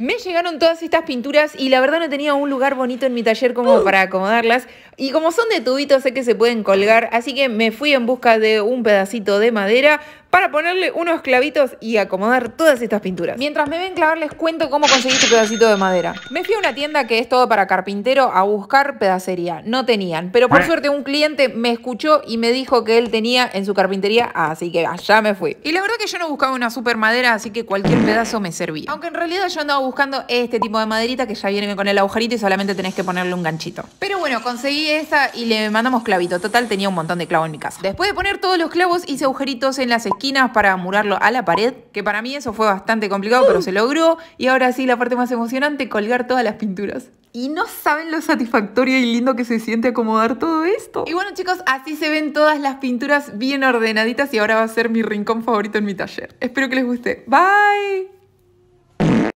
Me llegaron todas estas pinturas y la verdad no tenía un lugar bonito en mi taller como uh. para acomodarlas. Y como son de tubitos sé que se pueden colgar, así que me fui en busca de un pedacito de madera para ponerle unos clavitos y acomodar todas estas pinturas. Mientras me ven clavar, les cuento cómo conseguí este pedacito de madera. Me fui a una tienda que es todo para carpintero a buscar pedacería. No tenían, pero por suerte un cliente me escuchó y me dijo que él tenía en su carpintería, así que allá me fui. Y la verdad que yo no buscaba una super madera, así que cualquier pedazo me servía. Aunque en realidad yo andaba buscando este tipo de maderita que ya viene con el agujerito y solamente tenés que ponerle un ganchito. Pero bueno, conseguí esta y le mandamos clavito. Total, tenía un montón de clavos en mi casa. Después de poner todos los clavos, hice agujeritos en las estrellas para murarlo a la pared, que para mí eso fue bastante complicado, pero uh. se logró. Y ahora sí, la parte más emocionante, colgar todas las pinturas. Y no saben lo satisfactorio y lindo que se siente acomodar todo esto. Y bueno chicos, así se ven todas las pinturas bien ordenaditas y ahora va a ser mi rincón favorito en mi taller. Espero que les guste. Bye.